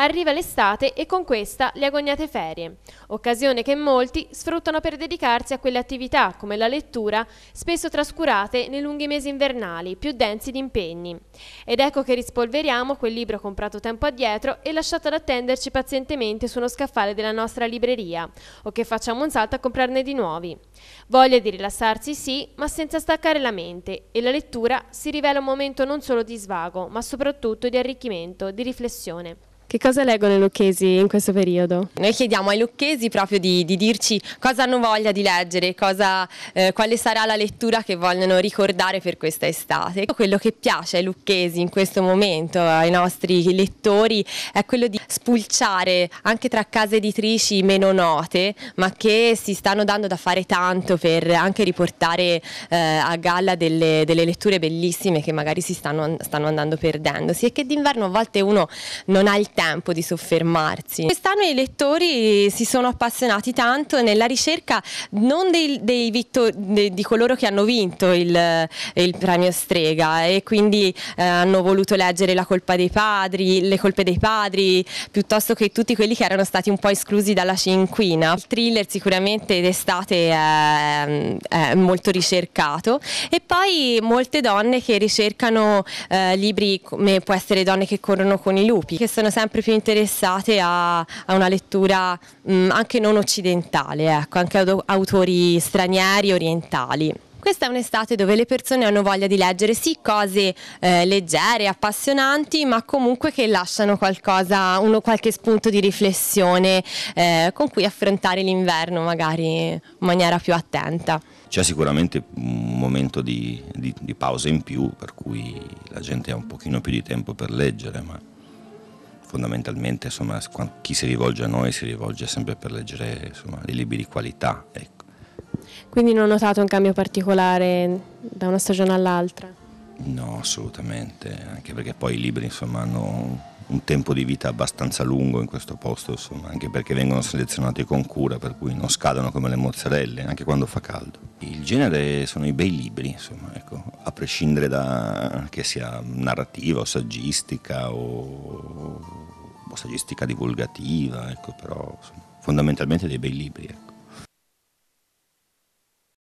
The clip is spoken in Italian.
Arriva l'estate e con questa le agognate ferie, occasione che molti sfruttano per dedicarsi a quelle attività come la lettura, spesso trascurate nei lunghi mesi invernali, più densi di impegni. Ed ecco che rispolveriamo quel libro comprato tempo addietro e lasciato ad attenderci pazientemente su uno scaffale della nostra libreria, o che facciamo un salto a comprarne di nuovi. Voglia di rilassarsi sì, ma senza staccare la mente, e la lettura si rivela un momento non solo di svago, ma soprattutto di arricchimento, di riflessione. Che cosa leggono i lucchesi in questo periodo? Noi chiediamo ai lucchesi proprio di, di dirci cosa hanno voglia di leggere, cosa, eh, quale sarà la lettura che vogliono ricordare per questa estate. Ecco, quello che piace ai lucchesi in questo momento, ai nostri lettori, è quello di spulciare anche tra case editrici meno note, ma che si stanno dando da fare tanto per anche riportare eh, a galla delle, delle, letture bellissime che magari si stanno, stanno andando perdendosi e che d'inverno a volte uno non ha il tempo di soffermarsi. Quest'anno i lettori si sono appassionati tanto nella ricerca non dei, dei vittor, de, di coloro che hanno vinto il, il premio Strega e quindi eh, hanno voluto leggere la colpa dei padri, le colpe dei padri, piuttosto che tutti quelli che erano stati un po' esclusi dalla cinquina. Il thriller sicuramente d'estate è, è molto ricercato e poi molte donne che ricercano eh, libri come può essere Donne che corrono con i lupi, che sono sempre sempre più interessate a, a una lettura mh, mm, anche non occidentale, ecco, anche ad autori stranieri, orientali. Questa è un'estate dove le persone hanno voglia di leggere sì cose eh, leggere, appassionanti, ma comunque che lasciano qualcosa, uno, qualche spunto di riflessione eh, con cui affrontare l'inverno magari in maniera più attenta. C'è sicuramente un momento di, di, di pausa in più per cui la gente ha un pochino più di tempo per leggere, ma fondamentalmente insomma, chi si rivolge a noi si rivolge sempre per leggere insomma, dei libri di qualità. Ecco. Quindi non ho notato un cambio particolare da una stagione all'altra? No, assolutamente, anche perché poi i libri insomma, hanno un tempo di vita abbastanza lungo in questo posto, insomma, anche perché vengono selezionati con cura, per cui non scadono come le mozzarelle, anche quando fa caldo. Il genere sono i bei libri, insomma, a prescindere da che sia narrativa o saggistica o, o saggistica divulgativa, ecco, però fondamentalmente dei bei libri. Ecco.